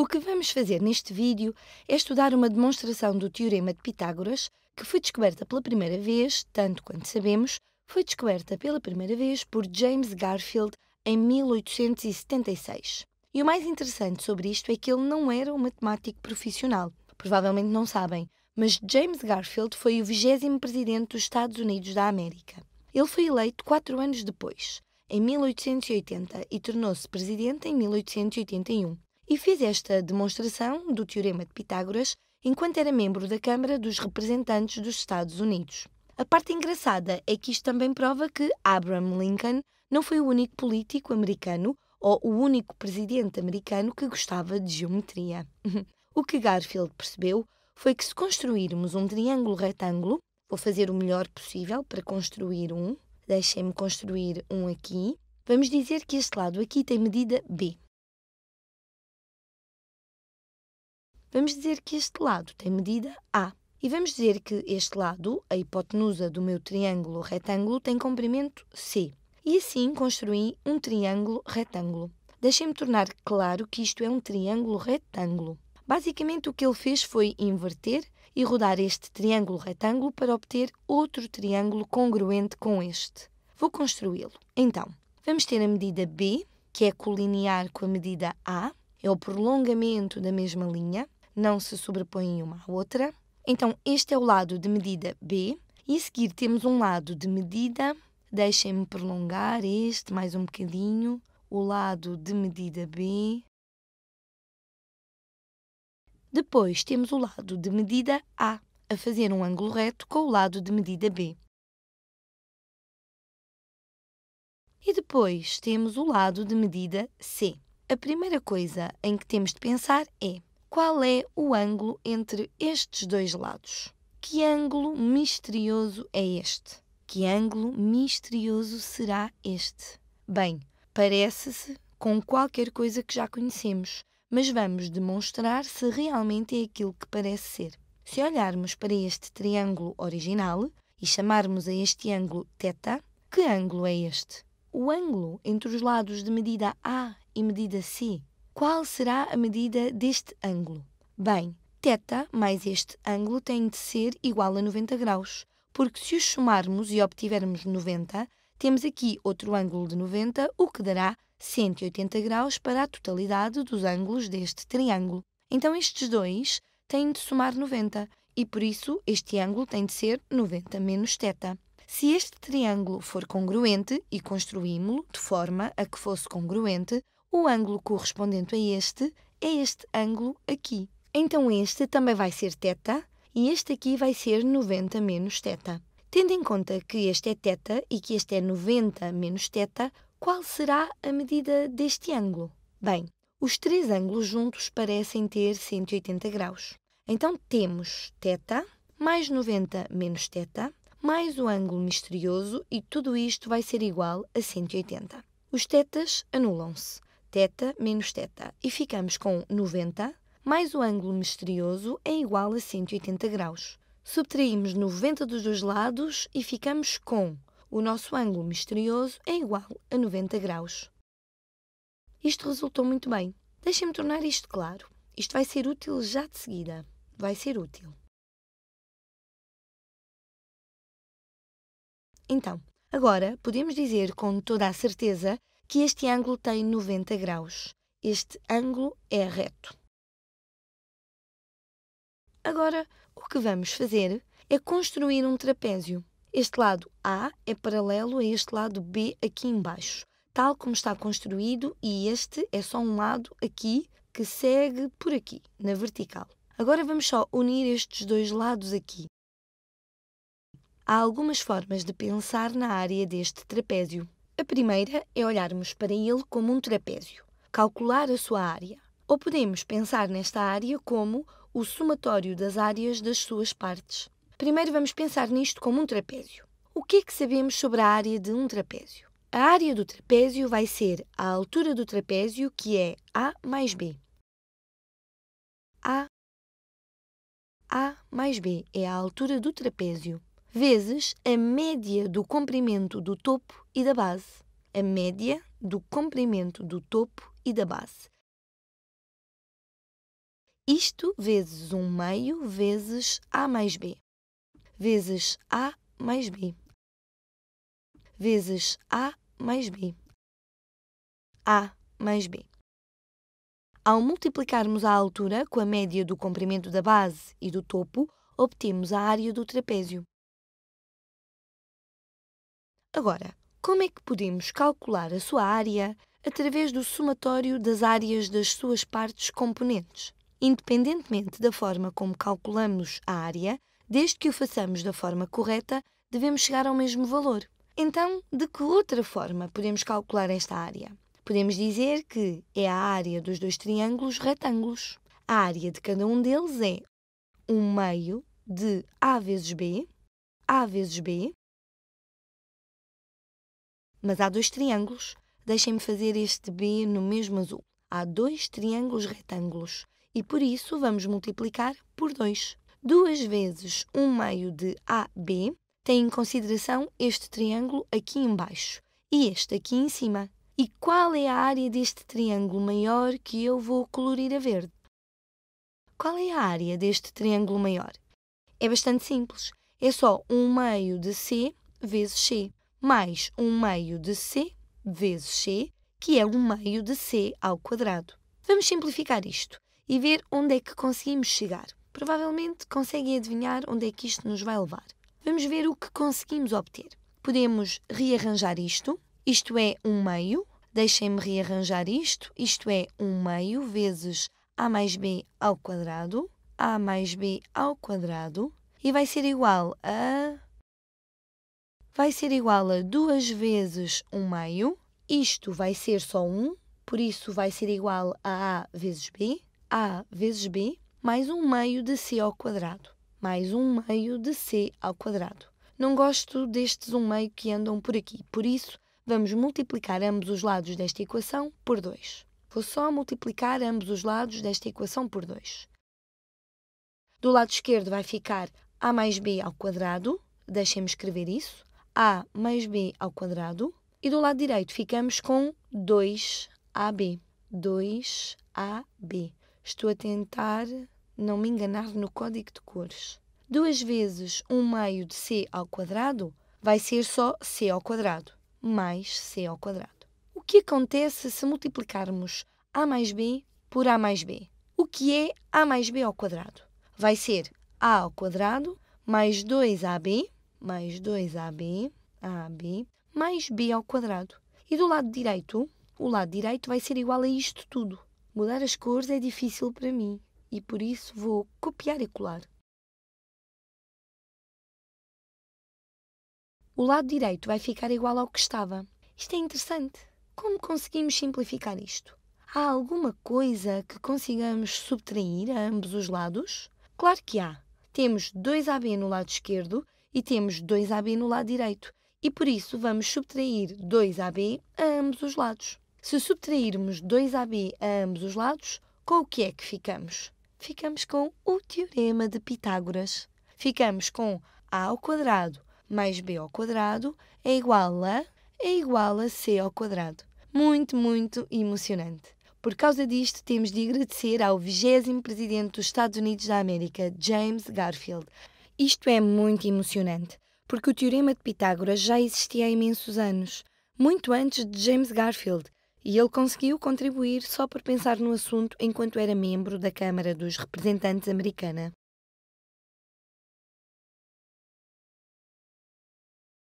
O que vamos fazer neste vídeo é estudar uma demonstração do Teorema de Pitágoras, que foi descoberta pela primeira vez, tanto quanto sabemos, foi descoberta pela primeira vez por James Garfield em 1876. E o mais interessante sobre isto é que ele não era um matemático profissional. Provavelmente não sabem, mas James Garfield foi o vigésimo presidente dos Estados Unidos da América. Ele foi eleito quatro anos depois, em 1880, e tornou-se presidente em 1881 e fez esta demonstração do Teorema de Pitágoras enquanto era membro da Câmara dos Representantes dos Estados Unidos. A parte engraçada é que isto também prova que Abraham Lincoln não foi o único político americano ou o único presidente americano que gostava de geometria. o que Garfield percebeu foi que se construirmos um triângulo retângulo, vou fazer o melhor possível para construir um, deixem-me construir um aqui, vamos dizer que este lado aqui tem medida B. Vamos dizer que este lado tem medida A. E vamos dizer que este lado, a hipotenusa do meu triângulo retângulo, tem comprimento C. E assim construí um triângulo retângulo. Deixem-me tornar claro que isto é um triângulo retângulo. Basicamente, o que ele fez foi inverter e rodar este triângulo retângulo para obter outro triângulo congruente com este. Vou construí-lo. Então, vamos ter a medida B, que é colinear com a medida A, é o prolongamento da mesma linha, não se sobrepõem uma à outra. Então, este é o lado de medida B. E a seguir temos um lado de medida, deixem-me prolongar este mais um bocadinho, o lado de medida B. Depois temos o lado de medida A, a fazer um ângulo reto com o lado de medida B. E depois temos o lado de medida C. A primeira coisa em que temos de pensar é qual é o ângulo entre estes dois lados? Que ângulo misterioso é este? Que ângulo misterioso será este? Bem, parece-se com qualquer coisa que já conhecemos, mas vamos demonstrar se realmente é aquilo que parece ser. Se olharmos para este triângulo original e chamarmos a este ângulo θ, que ângulo é este? O ângulo entre os lados de medida A e medida C qual será a medida deste ângulo? Bem, θ mais este ângulo tem de ser igual a 90 graus, porque se os somarmos e obtivermos 90, temos aqui outro ângulo de 90, o que dará 180 graus para a totalidade dos ângulos deste triângulo. Então estes dois têm de somar 90 e por isso este ângulo tem de ser 90 menos θ. Se este triângulo for congruente e construímos-lo de forma a que fosse congruente, o ângulo correspondente a este é este ângulo aqui. Então este também vai ser θ e este aqui vai ser 90 menos θ. Tendo em conta que este é θ e que este é 90 menos θ, qual será a medida deste ângulo? Bem, os três ângulos juntos parecem ter 180 graus. Então temos θ mais 90 menos θ mais o ângulo misterioso e tudo isto vai ser igual a 180. Os tetas anulam-se teta menos teta e ficamos com 90 mais o ângulo misterioso é igual a 180 graus. Subtraímos 90 dos dois lados e ficamos com o nosso ângulo misterioso é igual a 90 graus. Isto resultou muito bem. Deixem-me tornar isto claro. Isto vai ser útil já de seguida. Vai ser útil. Então, agora podemos dizer com toda a certeza que este ângulo tem 90 graus. Este ângulo é reto. Agora, o que vamos fazer é construir um trapézio. Este lado A é paralelo a este lado B aqui embaixo, tal como está construído e este é só um lado aqui que segue por aqui, na vertical. Agora vamos só unir estes dois lados aqui. Há algumas formas de pensar na área deste trapézio. A primeira é olharmos para ele como um trapézio, calcular a sua área. Ou podemos pensar nesta área como o somatório das áreas das suas partes. Primeiro vamos pensar nisto como um trapézio. O que é que sabemos sobre a área de um trapézio? A área do trapézio vai ser a altura do trapézio, que é A mais B. A, a mais B é a altura do trapézio vezes a média do comprimento do topo e da base. A média do comprimento do topo e da base. Isto vezes 1 um meio vezes A mais B. Vezes A mais B. Vezes A mais B. A mais B. Ao multiplicarmos a altura com a média do comprimento da base e do topo, obtemos a área do trapézio. Agora, como é que podemos calcular a sua área através do somatório das áreas das suas partes componentes? Independentemente da forma como calculamos a área, desde que o façamos da forma correta, devemos chegar ao mesmo valor. Então, de que outra forma podemos calcular esta área? Podemos dizer que é a área dos dois triângulos retângulos. A área de cada um deles é 1 meio de A vezes B, A vezes B, mas há dois triângulos. Deixem-me fazer este B no mesmo azul. Há dois triângulos retângulos e por isso vamos multiplicar por 2. 2 vezes 1 um meio de AB tem em consideração este triângulo aqui embaixo e este aqui em cima. E qual é a área deste triângulo maior que eu vou colorir a verde? Qual é a área deste triângulo maior? É bastante simples. É só 1 um meio de C vezes C mais um meio de c vezes c, que é um meio de c ao quadrado. Vamos simplificar isto e ver onde é que conseguimos chegar. Provavelmente conseguem adivinhar onde é que isto nos vai levar. Vamos ver o que conseguimos obter. Podemos rearranjar isto, isto é um meio, deixem-me rearranjar isto, isto é um meio vezes a mais b ao quadrado, a mais b ao quadrado, e vai ser igual a vai ser igual a 2 vezes 1 um meio. Isto vai ser só 1, um, por isso vai ser igual a A vezes B. A vezes B mais 1 um meio de C ao quadrado. Mais 1 meio de C ao quadrado. Não gosto destes 1 meio que andam por aqui, por isso vamos multiplicar ambos os lados desta equação por 2. Vou só multiplicar ambos os lados desta equação por 2. Do lado esquerdo vai ficar a mais b ao quadrado, deixem-me escrever isso, a mais b ao quadrado e do lado direito ficamos com 2ab. 2ab. Estou a tentar não me enganar no código de cores. 2 vezes 1 um meio de c ao quadrado vai ser só c ao quadrado, mais c ao quadrado. O que acontece se multiplicarmos a mais b por a mais b? O que é a mais b ao quadrado? Vai ser a ao quadrado mais 2ab mais 2AB, AB, mais B ao quadrado. E do lado direito, o lado direito vai ser igual a isto tudo. Mudar as cores é difícil para mim e por isso vou copiar e colar. O lado direito vai ficar igual ao que estava. Isto é interessante. Como conseguimos simplificar isto? Há alguma coisa que consigamos subtrair a ambos os lados? Claro que há. Temos 2AB no lado esquerdo e temos 2AB no lado direito, e por isso vamos subtrair 2AB a ambos os lados. Se subtrairmos 2AB a ambos os lados, com o que é que ficamos? Ficamos com o teorema de Pitágoras. Ficamos com a ao quadrado mais b ao quadrado é igual a é igual a c ao quadrado. Muito, muito emocionante. Por causa disto, temos de agradecer ao vigésimo presidente dos Estados Unidos da América, James Garfield, isto é muito emocionante, porque o teorema de Pitágoras já existia há imensos anos, muito antes de James Garfield, e ele conseguiu contribuir só por pensar no assunto enquanto era membro da Câmara dos Representantes americana.